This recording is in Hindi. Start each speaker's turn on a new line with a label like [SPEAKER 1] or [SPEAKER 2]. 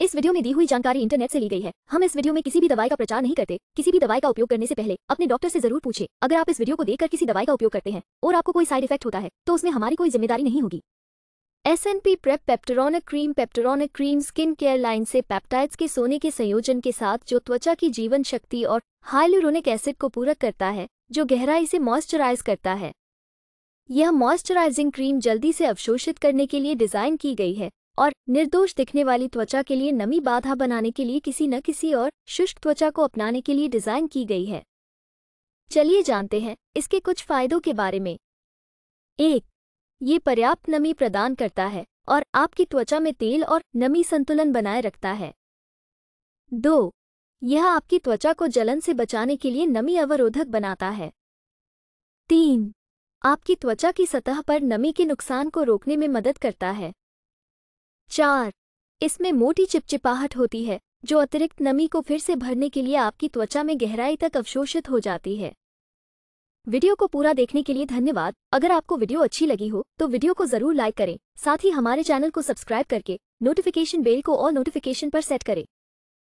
[SPEAKER 1] इस वीडियो में दी हुई जानकारी इंटरनेट से ली गई है हम इस वीडियो में किसी भी दवाई का प्रचार नहीं करते किसी भी दवाई का उपयोग करने से पहले अपने डॉक्टर से जरूर पूछे अगर आप इस वीडियो को देखकर किसी दवाई का उपयोग करते हैं और आपको कोई साइड इफेक्ट होता है तो उसमें हमारी कोई जिम्मेदारी नहीं होगी S N P prep peptronic cream peptronic cream skin care line से पैप्टाइड्स के सोने के संयोजन के साथ जो त्वचा की जीवन शक्ति और हाइलुरोनिक एसिड को पूरक करता है जो गहराई से मॉइस्चराइज करता है यह मॉइस्चराइजिंग क्रीम जल्दी से अवशोषित करने के लिए डिज़ाइन की गई है और निर्दोष दिखने वाली त्वचा के लिए नमी बाधा बनाने के लिए किसी न किसी और शुष्क त्वचा को अपनाने के लिए डिज़ाइन की गई है चलिए जानते हैं इसके कुछ फायदों के बारे में एक ये पर्याप्त नमी प्रदान करता है और आपकी त्वचा में तेल और नमी संतुलन बनाए रखता है दो यह आपकी त्वचा को जलन से बचाने के लिए नमी अवरोधक बनाता है तीन आपकी त्वचा की सतह पर नमी के नुकसान को रोकने में मदद करता है चार इसमें मोटी चिपचिपाहट होती है जो अतिरिक्त नमी को फिर से भरने के लिए आपकी त्वचा में गहराई तक अवशोषित हो जाती है वीडियो को पूरा देखने के लिए धन्यवाद अगर आपको वीडियो अच्छी लगी हो तो वीडियो को जरूर लाइक करें साथ ही हमारे चैनल को सब्सक्राइब करके नोटिफिकेशन बेल को और नोटिफिकेशन पर सेट करें